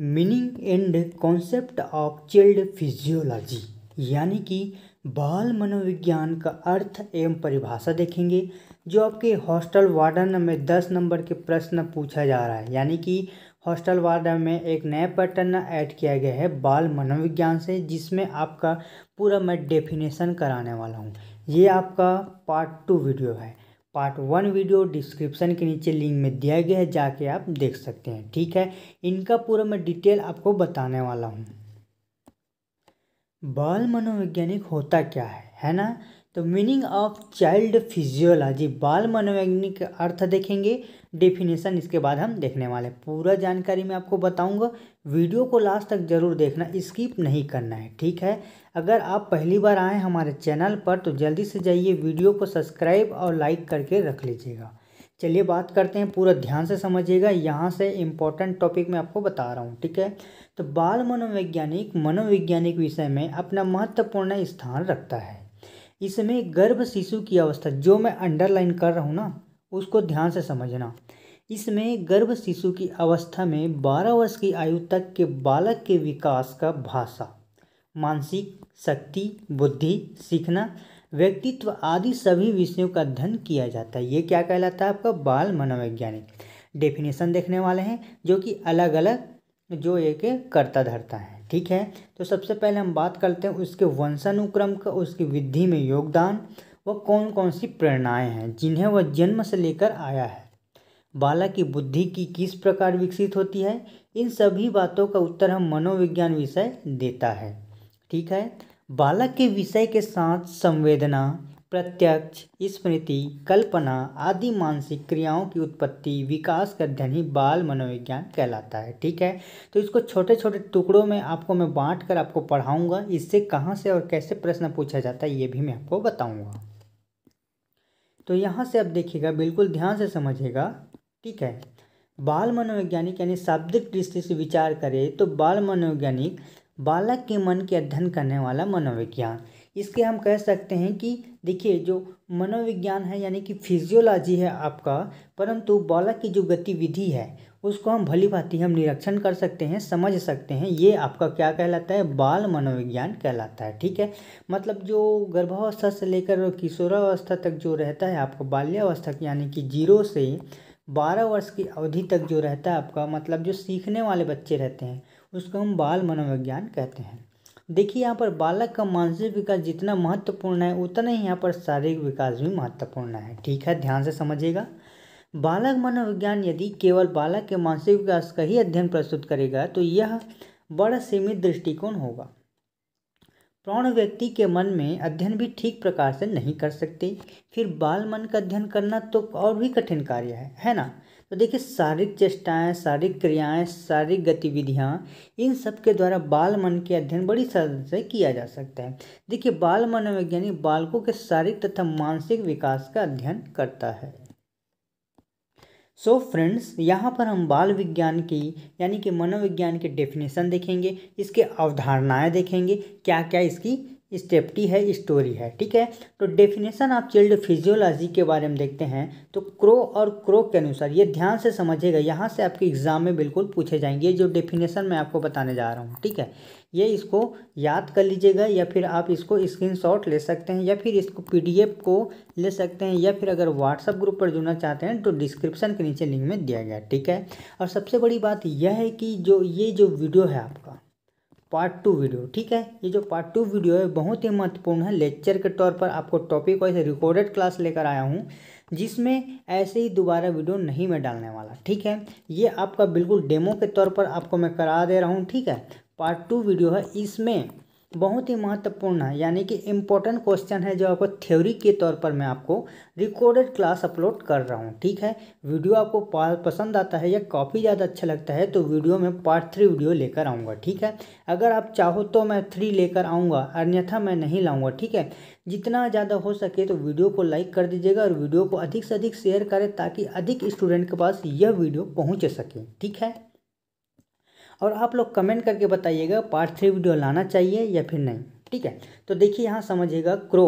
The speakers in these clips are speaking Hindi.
meaning and concept of child physiology यानी कि बाल मनोविज्ञान का अर्थ एवं परिभाषा देखेंगे जो आपके हॉस्टल वार्डन में दस नंबर के प्रश्न पूछा जा रहा है यानी कि हॉस्टल वार्डन में एक नया पैटर्न ऐड किया गया है बाल मनोविज्ञान से जिसमें आपका पूरा मैं डेफिनेशन कराने वाला हूँ ये आपका पार्ट टू वीडियो है पार्ट वन वीडियो डिस्क्रिप्शन के नीचे लिंक में दिया गया है जाके आप देख सकते हैं ठीक है इनका पूरा मैं डिटेल आपको बताने वाला हूँ बाल मनोवैज्ञानिक होता क्या है है ना तो मीनिंग ऑफ चाइल्ड फिजियोलॉजी बाल मनोवैज्ञानिक का अर्थ देखेंगे डेफिनेशन इसके बाद हम देखने वाले हैं पूरा जानकारी मैं आपको बताऊंगा वीडियो को लास्ट तक जरूर देखना स्किप नहीं करना है ठीक है अगर आप पहली बार आए हमारे चैनल पर तो जल्दी से जाइए वीडियो को सब्सक्राइब और लाइक करके रख लीजिएगा चलिए बात करते हैं पूरा ध्यान से समझिएगा यहाँ से इम्पोर्टेंट टॉपिक मैं आपको बता रहा हूँ ठीक है तो बाल मनोवैज्ञानिक मनोवैज्ञानिक विषय में अपना महत्वपूर्ण स्थान रखता है इसमें गर्भ शिशु की अवस्था जो मैं अंडरलाइन कर रहा हूँ ना उसको ध्यान से समझना इसमें गर्भ शिशु की अवस्था में 12 वर्ष की आयु तक के बालक के विकास का भाषा मानसिक शक्ति बुद्धि सीखना व्यक्तित्व आदि सभी विषयों का अध्ययन किया जाता है ये क्या कहलाता है आपका बाल मनोवैज्ञानिक डेफिनेशन देखने वाले हैं जो कि अलग अलग जो एक करता धरता है ठीक है तो सबसे पहले हम बात करते हैं उसके वंशानुक्रम का उसकी विधि में योगदान वह कौन कौन सी प्रेरणाएं हैं जिन्हें वह जन्म से लेकर आया है बालक की बुद्धि की किस प्रकार विकसित होती है इन सभी बातों का उत्तर हम मनोविज्ञान विषय देता है ठीक है बालक के विषय के साथ संवेदना प्रत्यक्ष स्मृति कल्पना आदि मानसिक क्रियाओं की उत्पत्ति विकास का अध्ययन ही बाल मनोविज्ञान कहलाता है ठीक है तो इसको छोटे छोटे टुकड़ों में आपको मैं बांट कर आपको पढ़ाऊँगा इससे कहाँ से और कैसे प्रश्न पूछा जाता है ये भी मैं आपको बताऊँगा तो यहाँ से आप देखिएगा बिल्कुल ध्यान से समझिएगा ठीक है बाल मनोवैज्ञानिक यानी शाब्दिक दृष्टि से विचार करें तो बाल मनोवैज्ञानिक बालक के मन के अध्ययन करने वाला मनोविज्ञान इसके हम कह सकते हैं कि देखिए जो मनोविज्ञान है यानी कि फिजियोलॉजी है आपका परंतु बालक की जो गतिविधि है उसको हम भली भांति हम निरीक्षण कर सकते हैं समझ सकते हैं ये आपका क्या कहलाता है बाल मनोविज्ञान कहलाता है ठीक है मतलब जो गर्भावस्था से लेकर किशोरावस्था तक जो रहता है आपका बाल्यावस्था यानी कि जीरो से बारह वर्ष की अवधि तक जो रहता है आपका मतलब जो सीखने वाले बच्चे रहते हैं उसको हम बाल मनोविज्ञान कहते हैं देखिए यहाँ पर बालक का मानसिक विकास जितना महत्वपूर्ण है उतना ही यहाँ पर शारीरिक विकास भी महत्वपूर्ण है ठीक है ध्यान से समझिएगा बालक मनोविज्ञान यदि केवल बालक के मानसिक विकास का ही अध्ययन प्रस्तुत करेगा तो यह बड़ा सीमित दृष्टिकोण होगा प्राण व्यक्ति के मन में अध्ययन भी ठीक प्रकार से नहीं कर सकते फिर बाल मन का अध्ययन करना तो और भी कठिन कार्य है है ना तो देखिए शारीरिक चेष्टाएँ शारीरिक क्रियाएँ शारीरिक गतिविधियाँ इन सब के द्वारा बाल मन के अध्ययन बड़ी सरलता से किया जा सकता है देखिए बाल मनोवैज्ञानिक बालकों के शारीरिक तथा मानसिक विकास का अध्ययन करता है सो फ्रेंड्स यहाँ पर हम बाल विज्ञान की यानी कि मनोविज्ञान के डेफिनेशन देखेंगे इसके अवधारणाएं देखेंगे क्या क्या इसकी स्टेप्टी है स्टोरी है ठीक है तो डेफिनेशन ऑफ चिल्ड फिजियोलॉजी के बारे में देखते हैं तो क्रो और क्रो के अनुसार ये ध्यान से समझिएगा यहाँ से आपके एग्जाम में बिल्कुल पूछे जाएंगे जो डेफिनेशन मैं आपको बताने जा रहा हूँ ठीक है ये इसको याद कर लीजिएगा या फिर आप इसको स्क्रीनशॉट ले सकते हैं या फिर इसको पीडीएफ को ले सकते हैं या फिर अगर व्हाट्सअप ग्रुप पर जुड़ना चाहते हैं तो डिस्क्रिप्शन के नीचे लिंक में दिया गया ठीक है और सबसे बड़ी बात यह है कि जो ये जो वीडियो है आपका पार्ट टू वीडियो ठीक है ये जो पार्ट टू वीडियो है बहुत ही महत्वपूर्ण है लेक्चर के तौर पर आपको टॉपिक वाइज रिकॉर्डेड क्लास लेकर आया हूँ जिसमें ऐसे ही दोबारा वीडियो नहीं मैं डालने वाला ठीक है ये आपका बिल्कुल डेमो के तौर पर आपको मैं करा दे रहा हूँ ठीक है पार्ट टू वीडियो है इसमें बहुत ही महत्वपूर्ण है यानी कि इम्पोर्टेंट क्वेश्चन है जो आपको थ्योरी के तौर पर मैं आपको रिकॉर्डेड क्लास अपलोड कर रहा हूँ ठीक है वीडियो आपको पसंद आता है या काफ़ी ज़्यादा अच्छा लगता है तो वीडियो में पार्ट थ्री वीडियो लेकर आऊँगा ठीक है अगर आप चाहो तो मैं थ्री लेकर आऊँगा अन्यथा मैं नहीं लाऊँगा ठीक है जितना ज़्यादा हो सके तो वीडियो को लाइक कर दीजिएगा और वीडियो को अधिक से अधिक शेयर करें ताकि अधिक स्टूडेंट के पास यह वीडियो पहुँच सके ठीक है और आप लोग कमेंट करके बताइएगा पार्ट थ्री वीडियो लाना चाहिए या फिर नहीं ठीक है तो देखिए यहाँ समझिएगा क्रो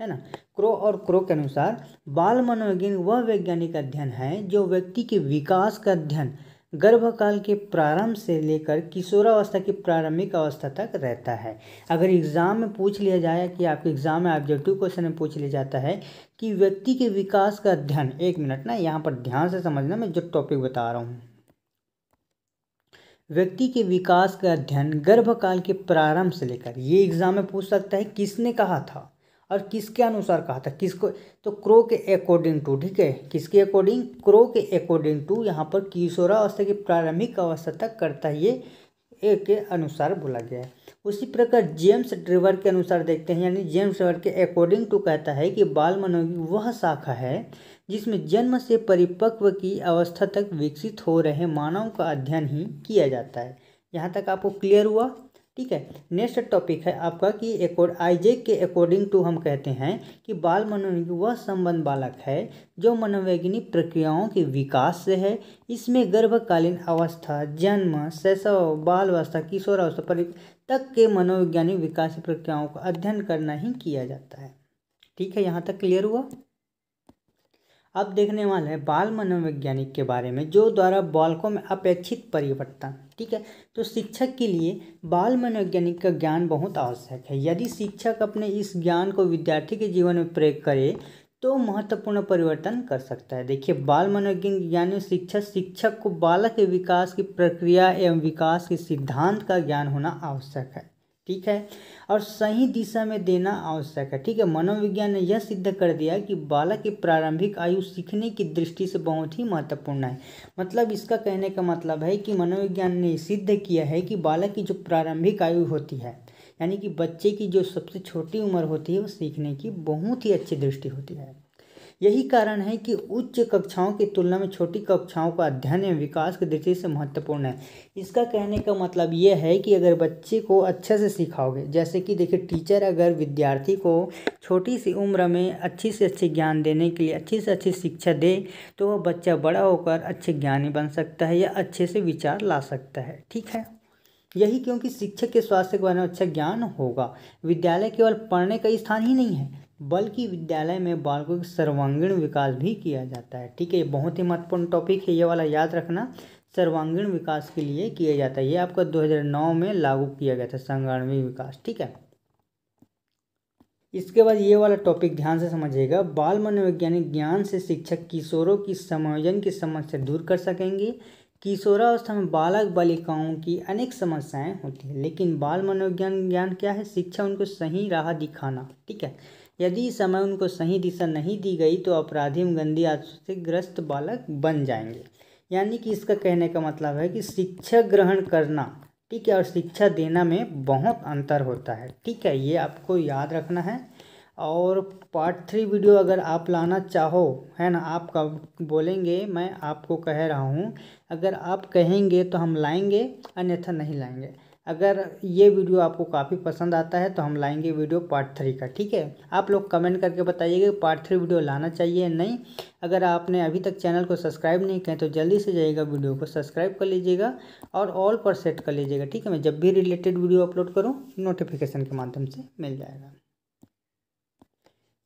है ना क्रो और क्रो के अनुसार बाल मनोविज्ञान वह वैज्ञानिक अध्ययन है जो व्यक्ति के विकास का अध्ययन गर्भकाल के प्रारंभ से लेकर किशोरावस्था की प्रारंभिक अवस्था तक रहता है अगर एग्ज़ाम में पूछ लिया जाए कि आपके एग्ज़ाम में ऑब्जेक्टिव क्वेश्चन में पूछ लिया जाता है कि व्यक्ति के विकास का अध्ययन एक मिनट ना यहाँ पर ध्यान से समझना मैं जो टॉपिक बता रहा हूँ व्यक्ति के विकास का अध्ययन गर्भकाल के प्रारंभ से लेकर ये एग्जाम में पूछ सकता है किसने कहा था और किसके अनुसार कहा था किसको तो क्रो के अकॉर्डिंग टू ठीक है किसके अकॉर्डिंग क्रो के अकॉर्डिंग टू यहाँ पर किशोरावस्था की प्रारंभिक अवस्था तक करता ये के अनुसार बोला गया है उसी प्रकार जेम्स ड्रिवर के अनुसार देखते हैं यानी जेम्स ड्रिवर के अकॉर्डिंग टू कहता है कि बाल मनोविज्ञान वह शाखा है जिसमें जन्म से परिपक्व की अवस्था तक विकसित हो रहे मानव का अध्ययन ही किया जाता है यहाँ तक आपको क्लियर हुआ ठीक है नेक्स्ट टॉपिक है आपका कि एकोड आईजे के अकॉर्डिंग टू हम कहते हैं कि बाल मनोवैज्ञानिक वह संबंध बालक है जो मनोवैज्ञानिक प्रक्रियाओं के विकास से है इसमें गर्भकालीन अवस्था जन्म शैशव बाल अवस्था किशोर अवस्था पर तक के मनोवैज्ञानिक विकास प्रक्रियाओं का अध्ययन करना ही किया जाता है ठीक है यहाँ तक क्लियर हुआ अब देखने वाले हैं बाल मनोवैज्ञानिक के बारे में जो द्वारा बालकों में अपेक्षित परिवर्तन ठीक है तो शिक्षक के लिए बाल मनोवैज्ञानिक का ज्ञान बहुत आवश्यक है यदि शिक्षक अपने इस ज्ञान को विद्यार्थी के जीवन में प्रयोग करे तो महत्वपूर्ण परिवर्तन कर सकता है देखिए बाल मनोवैज्ञानिक ज्ञान में शिक्षक शिक्षक को बालक के विकास की प्रक्रिया एवं विकास के सिद्धांत का ज्ञान होना आवश्यक है ठीक है और सही दिशा में देना आवश्यक है ठीक है मनोविज्ञान ने यह सिद्ध कर दिया कि बालक की प्रारंभिक आयु सीखने की दृष्टि से बहुत ही महत्वपूर्ण है मतलब इसका कहने का मतलब है कि मनोविज्ञान ने सिद्ध किया है कि बालक की जो प्रारंभिक आयु होती है यानी कि बच्चे की जो सबसे छोटी उम्र होती है वो सीखने की बहुत ही अच्छी दृष्टि होती है यही कारण है कि उच्च कक्षाओं की तुलना में छोटी कक्षाओं का अध्ययन एवं विकास की दृष्टि से महत्वपूर्ण है इसका कहने का मतलब यह है कि अगर बच्चे को अच्छे से सिखाओगे जैसे कि देखिए टीचर अगर विद्यार्थी को छोटी सी उम्र में अच्छी से अच्छे ज्ञान देने के लिए अच्छी से अच्छी शिक्षा दे तो वह बच्चा बड़ा होकर अच्छे ज्ञानी बन सकता है या अच्छे से विचार ला सकता है ठीक है यही क्योंकि शिक्षक के स्वास्थ्य के बारे में अच्छा ज्ञान होगा विद्यालय केवल पढ़ने का स्थान ही नहीं है बल्कि विद्यालय में बालकों के सर्वांगीण विकास भी किया जाता है ठीक है बहुत ही महत्वपूर्ण टॉपिक है ये वाला याद रखना सर्वांगीण विकास के लिए किया जाता है ये आपका 2009 में लागू किया गया था संगणवी विकास ठीक है इसके बाद ये वाला टॉपिक ध्यान से समझिएगा बाल मनोवैज्ञानिक ज्ञान से शिक्षक किशोरों की समायोजन की समस्या दूर कर सकेंगे किशोरावस्था में बालक बालिकाओं की अनेक समस्याएं होती हैं लेकिन बाल मनोविज्ञान ज्ञान क्या है शिक्षा उनको सही राह दिखाना ठीक है यदि समय उनको सही दिशा नहीं दी गई तो अपराधी में गंदी आदतों से ग्रस्त बालक बन जाएंगे यानी कि इसका कहने का मतलब है कि शिक्षा ग्रहण करना ठीक है और शिक्षा देना में बहुत अंतर होता है ठीक है ये आपको याद रखना है और पार्ट थ्री वीडियो अगर आप लाना चाहो है ना आप कब बोलेंगे मैं आपको कह रहा हूँ अगर आप कहेंगे तो हम लाएंगे अन्यथा नहीं लाएंगे अगर ये वीडियो आपको काफ़ी पसंद आता है तो हम लाएंगे वीडियो पार्ट थ्री का ठीक है आप लोग कमेंट करके बताइएगा पार्ट थ्री वीडियो लाना चाहिए नहीं अगर आपने अभी तक चैनल को सब्सक्राइब नहीं किया तो जल्दी से जाइएगा वीडियो को सब्सक्राइब कर लीजिएगा और ऑल पर सेट कर लीजिएगा ठीक है मैं जब भी रिलेटेड वीडियो अपलोड करूँ नोटिफिकेशन के माध्यम से मिल जाएगा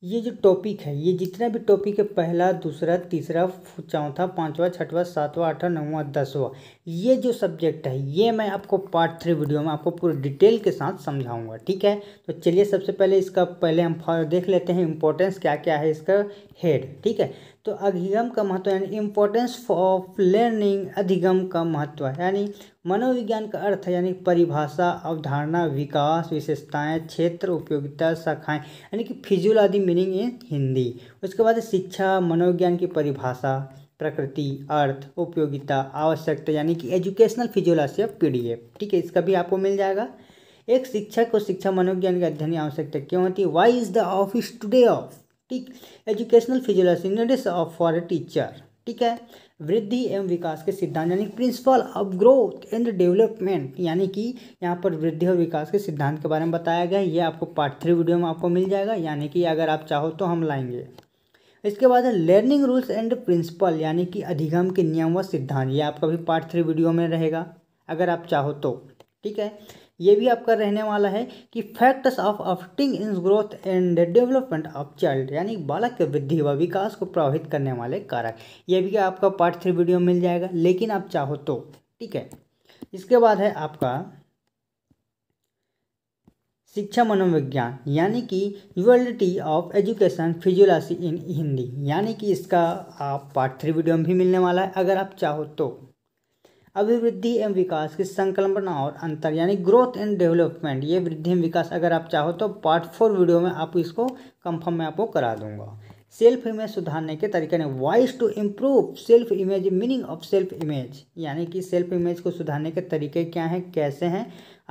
ये जो टॉपिक है ये जितना भी टॉपिक है पहला दूसरा तीसरा चौथा पाँचवा छठवा सातवां आठवां नौवां दसवां ये जो सब्जेक्ट है ये मैं आपको पार्ट थ्री वीडियो में आपको पूरे डिटेल के साथ समझाऊंगा ठीक है तो चलिए सबसे पहले इसका पहले हम देख लेते हैं इम्पोर्टेंस क्या क्या है इसका हेड ठीक है तो अधिगम का महत्व यानी इम्पोर्टेंस ऑफ लर्निंग अधिगम का महत्व यानी मनोविज्ञान का अर्थ है यानी परिभाषा अवधारणा विकास विशेषताएं क्षेत्र उपयोगिता शाखाएं यानी कि फिजुल आदि मीनिंग इन हिंदी उसके बाद शिक्षा मनोविज्ञान की परिभाषा प्रकृति अर्थ उपयोगिता आवश्यकता यानी कि एजुकेशनल फिजियोलॉजी ऑफ पीडीएफ ठीक है इसका भी आपको मिल जाएगा एक शिक्षक को शिक्षा मनोविज्ञान के अध्ययन की आवश्यकता क्यों होती है why is the office today of ठीक educational physiology notice of for a teacher ठीक है वृद्धि एवं विकास के सिद्धांत यानी principle of growth and development यानी कि यहाँ पर वृद्धि और विकास के सिद्धांत के बारे में बताया गया है ये आपको पार्ट थ्री वीडियो में आपको मिल जाएगा यानी कि अगर आप चाहो तो हम लाएंगे इसके बाद है लर्निंग रूल्स एंड प्रिंसिपल यानी कि अधिगम के नियम व सिद्धांत ये आपका भी पार्ट थ्री वीडियो में रहेगा अगर आप चाहो तो ठीक है ये भी आपका रहने वाला है कि factors of affecting in growth and development of child यानी बालक के वृद्धि व विकास को प्रभावित करने वाले कारक ये भी आपका पार्ट थ्री वीडियो मिल जाएगा लेकिन आप चाहो तो ठीक है इसके बाद है आपका शिक्षा मनोविज्ञान यानी कि utility of education physiology in Hindi यानी कि इसका आप पार्ट थ्री वीडियो में भी मिलने वाला है अगर आप चाहो तो अभिवृद्धि एवं विकास की संकल्पना और अंतर यानी ग्रोथ एंड डेवलपमेंट ये वृद्धि एवं विकास अगर आप चाहो तो पार्ट फोर वीडियो में आप इसको कंफर्म में आपको करा दूंगा सेल्फ इमेज सुधारने के तरीके ने ways to improve self image meaning of self image यानी कि सेल्फ इमेज को सुधारने के तरीके क्या हैं कैसे हैं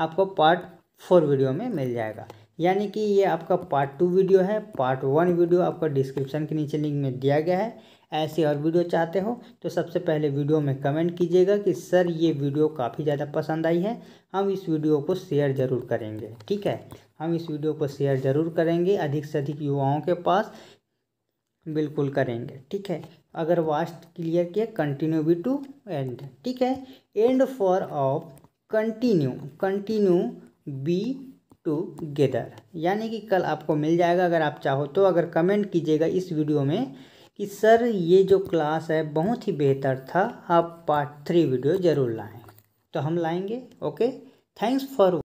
आपको पार्ट फोर वीडियो में मिल जाएगा यानी कि ये आपका पार्ट टू वीडियो है पार्ट वन वीडियो आपका डिस्क्रिप्शन के नीचे लिंक में दिया गया है ऐसे और वीडियो चाहते हो तो सबसे पहले वीडियो में कमेंट कीजिएगा कि सर ये वीडियो काफ़ी ज़्यादा पसंद आई है हम इस वीडियो को शेयर ज़रूर करेंगे ठीक है हम इस वीडियो को शेयर ज़रूर करेंगे अधिक से अधिक युवाओं के पास बिल्कुल करेंगे ठीक है अगर वास्ट क्लियर किया कंटिन्यू बी टू एंड ठीक है and for of continue continue be together यानी कि कल आपको मिल जाएगा अगर आप चाहो तो अगर कमेंट कीजिएगा इस वीडियो में कि सर ये जो क्लास है बहुत ही बेहतर था आप पार्ट थ्री वीडियो ज़रूर लाएँ तो हम लाएंगे ओके थैंक्स फॉर